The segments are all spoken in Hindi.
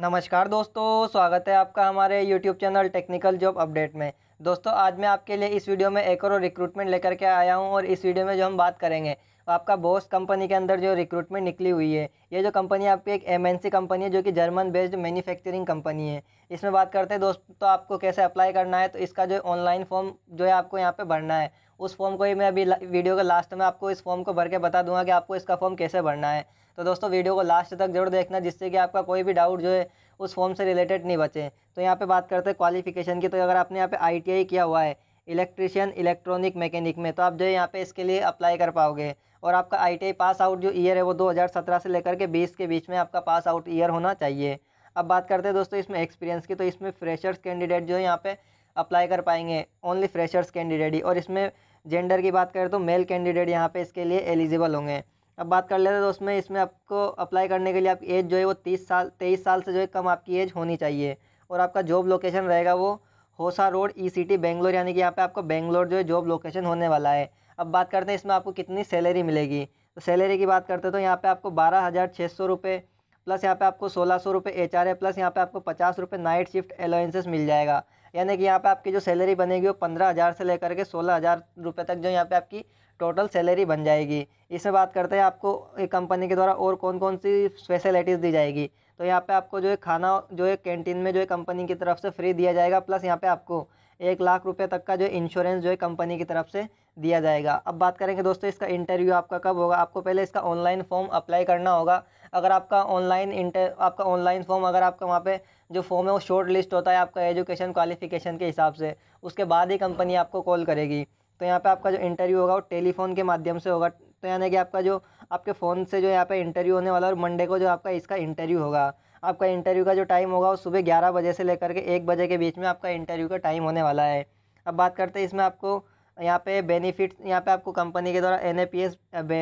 नमस्कार दोस्तों स्वागत है आपका हमारे YouTube channel technical job update में दोस्तों आज मैं आपके लिए इस वीडियो में एक और रिक्रूटमेंट लेकर के आया हूँ और इस वीडियो में जो हम बात करेंगे आपका बॉस कंपनी के अंदर जो रिक्रूटमेंट निकली हुई है ये जो कंपनी आपकी एक एमएनसी कंपनी है जो कि जर्मन बेस्ड मैन्युफैक्चरिंग कंपनी है इसमें बात करते हैं दोस्तों तो आपको कैसे अप्लाई करना है तो इसका जो ऑनलाइन फॉर्म जो है आपको यहाँ पे भरना है उस फॉर्म को ही मैं अभी वीडियो के लास्ट में आपको इस फॉर्म को भर के बता दूंगा कि आपको इसका फॉर्म कैसे भरना है तो दोस्तों वीडियो को लास्ट तक जरूर देखना जिससे कि आपका कोई भी डाउट जो है उस फॉर्म से रिलेटेड नहीं बचे तो यहाँ पे बात करते हैं क्वालिफिकेशन की तो अगर आपने यहाँ पे आई किया हुआ है इलेक्ट्रिशियन इलेक्ट्रॉनिक मैकेनिक में तो आप जो है यहाँ पे इसके लिए अप्लाई कर पाओगे और आपका आई पास आउट जो ईयर है वो 2017 से लेकर के 20 के बीच में आपका पास आउट ईयर होना चाहिए अब बात करते हैं दोस्तों इसमें एक्सपीरियंस की तो इसमें फ्रेशर्स कैंडिडेट जो है यहाँ पर अप्लाई कर पाएंगे ओनली फ्रेशर्स कैंडिडेट ही और इसमें जेंडर की बात करें तो मेल कैंडिडेट यहाँ पे इसके लिए एलिजिबल होंगे अब बात कर लेते हैं तो उसमें इसमें आपको अप्लाई करने के लिए आपकी एज जो है वो तीस साल तेईस साल से जो है कम आपकी एज होनी चाहिए और आपका जॉब लोकेशन रहेगा वो Hosa road E e city Bangalore यानी कि यहाँ पे आपको बेंगलोर जो है जॉब लोकेशन होने वाला है अब बात करते हैं इसमें आपको कितनी सैलरी मिलेगी तो सैलरी की बात करते हैं तो यहाँ पे आपको बारह हज़ार छः सौ रुपये प्लस यहाँ पे आपको सोलह सौ रुपये एच आर है प्लस यहाँ पे आपको पचास रुपये नाइट शिफ्ट अलाउंसेस मिल जाएगा यानी कि यहाँ पे आपकी जो सैलरी बनेगी वो पंद्रह हज़ार से लेकर के सोलह हज़ार रुपये तक जो यहाँ पे आपकी टोटल सैलरी बन जाएगी इसमें बात करते हैं आपको एक कंपनी के द्वारा और कौन कौन सी फैसिलिटीज़ दी जाएगी तो यहाँ पे आपको जो है खाना जो है कैंटीन में जो है कंपनी की तरफ से फ्री दिया जाएगा प्लस यहाँ पे आपको एक लाख रुपए तक का जो इंश्योरेंस जो है कंपनी की तरफ से दिया जाएगा अब बात करेंगे दोस्तों इसका इंटरव्यू आपका कब होगा आपको पहले इसका ऑनलाइन फॉर्म अप्लाई करना होगा अगर आपका ऑनलाइन इंटर आपका ऑनलाइन फॉर्म अगर आपका वहाँ पे जो फॉर्म है वो शॉर्ट लिस्ट होता है आपका एजुकेशन क्वालिफिकेशन के हिसाब से उसके बाद ही कंपनी आपको कॉल करेगी तो यहाँ पे आपका जो इंटरव्यू होगा वो टेलीफोन के माध्यम से होगा तो यानी कि आपका जो आपके फ़ोन से जो यहाँ पे इंटरव्यू होने वाला है और मंडे को जो आपका इसका इंटरव्यू होगा आपका इंटरव्यू का जो टाइम होगा वो सुबह ग्यारह बजे से लेकर के एक बजे के बीच में आपका इंटरव्यू का टाइम होने वाला है अब बात करते हैं इसमें आपको यहाँ पे बेनिफिट्स यहाँ पे आपको कंपनी के द्वारा एन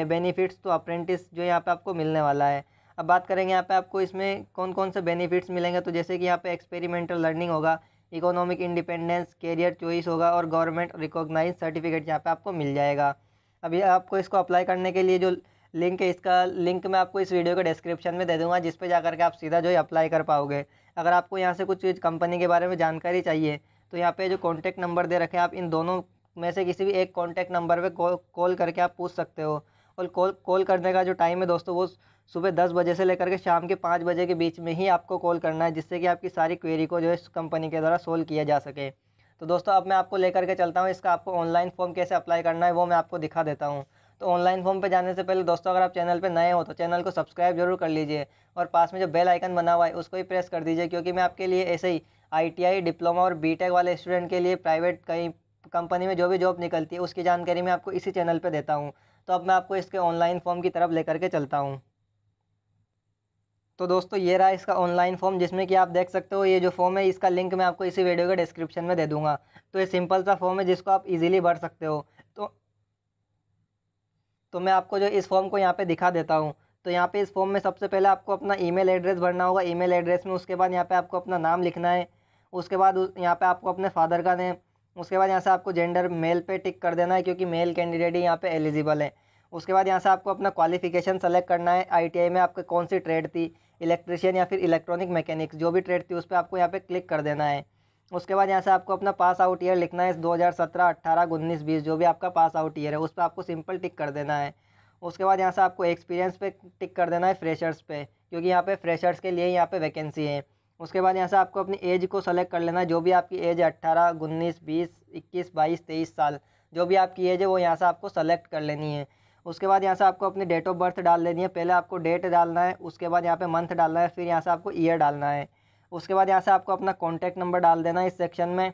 बेनिफिट्स तो अप्रेंटिस जो यहाँ पे आपको मिलने वाला है अब बात करेंगे यहाँ पे आपको इसमें कौन कौन से बेनिफिट्स मिलेंगे तो जैसे कि यहाँ पे एक्सपेरिमेंटल लर्निंग होगा इकोनॉमिक इंडिपेंडेंस कैरियर चॉइस होगा और गवर्नमेंट रिकॉग्नाइज सर्टिफिकेट यहाँ पे आपको मिल जाएगा अभी आपको इसको अप्लाई करने के लिए जो लिंक है इसका लिंक मैं आपको इस वीडियो के डिस्क्रिप्शन में दे दूंगा जिस पर जा करके आप सीधा जो है अप्लाई कर पाओगे अगर आपको यहाँ से कुछ कंपनी के बारे में जानकारी चाहिए तो यहाँ पर जो कॉन्टैक्ट नंबर दे रखे हैं आप इन दोनों में से किसी भी एक कॉन्टैक्ट नंबर पर कॉल करके आप पूछ सकते हो और कॉल कॉल करने का जो टाइम है दोस्तों वो सुबह दस बजे से लेकर के शाम के पाँच बजे के बीच में ही आपको कॉल करना है जिससे कि आपकी सारी क्वेरी को जो है कंपनी के द्वारा सोल्व किया जा सके तो दोस्तों अब मैं आपको लेकर के चलता हूँ इसका आपको ऑनलाइन फॉर्म कैसे अप्लाई करना है वो मैं आपको दिखा देता हूँ तो ऑनलाइन फॉर्म पे जाने से पहले दोस्तों अगर आप चैनल पे नए हो तो चैनल को सब्सक्राइब जरूर कर लीजिए और पास में जो बेल आइकन बना हुआ है उसको भी प्रेस कर दीजिए क्योंकि मैं आपके लिए ऐसे ही आईटीआई डिप्लोमा और बीटेक वाले स्टूडेंट के लिए प्राइवेट कहीं कंपनी में जो भी जॉब निकलती है उसकी जानकारी मैं आपको इसी चैनल पर देता हूँ तो अब मैं आपको इसके ऑनलाइन फॉर्म की तरफ लेकर के चलता हूँ तो दोस्तों ये रहा इसका ऑनलाइन फॉर्म जिसमें कि आप देख सकते हो ये जो फॉर्म है इसका लिंक मैं आपको इसी वीडियो के डिस्क्रिप्शन में दे दूंगा तो ये सिंपल सा फॉर्म है जिसको आप इजीली भर सकते हो तो तो मैं आपको जो इस फॉर्म को यहाँ पे दिखा देता हूँ तो यहाँ पे इस फॉर्म में सबसे पहले आपको अपना ई एड्रेस भरना होगा ई एड्रेस में उसके बाद यहाँ पर आपको अपना नाम लिखना है उसके बाद यहाँ पर आपको अपने फादर का नेम उसके बाद यहाँ से आपको जेंडर मेल पर टिक कर देना है क्योंकि मेल कैंडिडेट ही यहाँ पर एलिजिबल है उसके बाद यहाँ से आपको अपना क्वालिफिकेशन सेलेक्ट करना है आई में आपके कौन सी ट्रेड थी इलेक्ट्रिशियन या फिर इलेक्ट्रॉनिक मैकेनिक्स जो भी ट्रेड थी उस पर आपको यहाँ पे क्लिक कर देना है उसके बाद यहाँ से आपको अपना पास आउट ईयर लिखना है दो हज़ार सत्रह अट्ठारह उन्नीस बीस जो भी आपका पास आउट ईयर है उस पर आपको सिंपल टिक कर देना है उसके बाद यहाँ से आपको एक्सपीरियंस पे टिक कर देना है फ्रेशर्स पे क्योंकि यहाँ पे फ्रेशर्स के लिए यहाँ पे वैकेंसी है उसके बाद यहाँ से आपको अपनी एज को सेलेक्ट कर लेना है जो भी आपकी एज है अट्ठारह उन्नीस बीस इक्कीस बाईस तेईस साल जो भी आपकी एज है वो यहाँ से आपको सेलेक्ट कर लेनी है उसके बाद यहाँ से आपको अपनी डेट ऑफ बर्थ डाल देनी है पहले आपको डेट डालना है उसके बाद यहाँ पे मंथ डालना है फिर यहाँ से आपको ईयर डालना है उसके बाद यहाँ से आपको अपना कॉन्टैक्ट नंबर डाल देना है इस सेक्शन में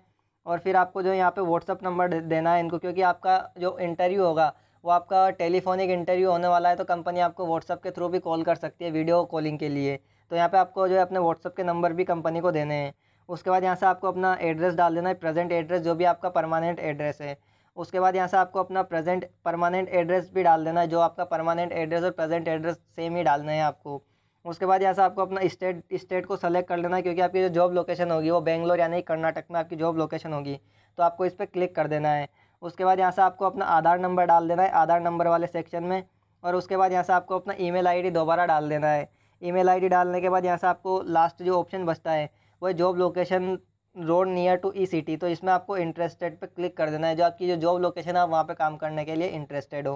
और फिर आपको जो यहाँ पे व्हाट्सअप नंबर देना है इनको क्योंकि आपका जो इंटरव्यू होगा वो आपका टेलीफोनिक इंटरव्यू होने वाला है तो कंपनी आपको व्हाट्सअप के थ्रू भी कॉल कर सकती है वीडियो कॉलिंग के लिए तो यहाँ पर आपको जो है अपने व्हाट्सअप के नंबर भी कंपनी को देने हैं उसके बाद यहाँ से आपको अपना एड्रेस डाल देना है प्रेजेंट एड्रेस जो भी आपका परमानेंट एड्रेस है उसके बाद यहाँ से आपको अपना प्रेजेंट परमानेंट एड्रेस भी डाल देना है जो आपका परमानेंट एड्रेस और प्रेजेंट एड्रेस सेम ही डालना है आपको उसके बाद यहाँ से आपको अपना स्टेट स्टेट को सेलेक्ट कर लेना है क्योंकि आपकी जो जॉब लोकेशन होगी वो बेंगलोर यानी कर्नाटक में आपकी जॉब लोकेशन होगी तो आपको इस पर क्लिक कर देना है उसके बाद यहाँ से आपको अपना आधार नंबर डाल देना है आधार नंबर वाले सेक्शन में और उसके बाद यहाँ से आपको अपना ई मेल दोबारा डाल देना है ई मेल डालने के बाद यहाँ से आपको लास्ट जो ऑप्शन बचता है वह job location road near to E city तो इसमें आपको इंटरेस्टेड पे क्लिक कर देना है जो आपकी जो जॉब लोकेशन है आप वहाँ पे काम करने के लिए इंटरेस्टेड हो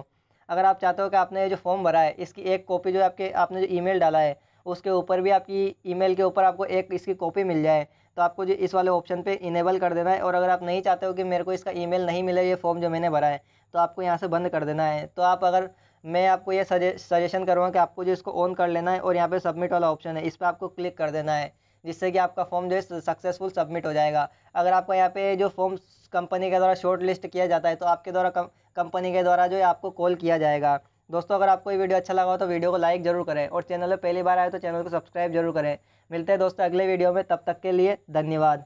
अगर आप चाहते हो कि आपने जो फॉर्म भरा है इसकी एक कॉपी जो आपके आपने जो ईमेल डाला है उसके ऊपर भी आपकी ईमेल के ऊपर आपको एक इसकी कॉपी मिल जाए तो आपको जो इस वाले ऑप्शन पर इनेबल कर देना है और अगर आप नहीं चाहते हो कि मेरे को इसका मेल नहीं मिले ये फॉर्म जो मैंने भरा है तो आपको यहाँ से बंद कर देना है तो आप अगर मैं आपको ये सजे सजेशन करूँगा कि आपको जो इसको ऑन कर लेना है और यहाँ पर सबमिट वाला ऑप्शन है इस पर आपको क्लिक कर देना है जिससे कि आपका फॉर्म जो है सक्सेसफुल सबमिट हो जाएगा अगर आपका यहाँ पे जो फॉर्म कंपनी के द्वारा शॉर्ट लिस्ट किया जाता है तो आपके द्वारा कंपनी के द्वारा जो है आपको कॉल किया जाएगा दोस्तों अगर आपको ये वीडियो अच्छा लगा हो तो वीडियो को लाइक जरूर करें और चैनल पर पहली बार आए तो चैनल को सब्सक्राइब जरूर करें मिलते हैं दोस्तों अगले वीडियो में तब तक के लिए धन्यवाद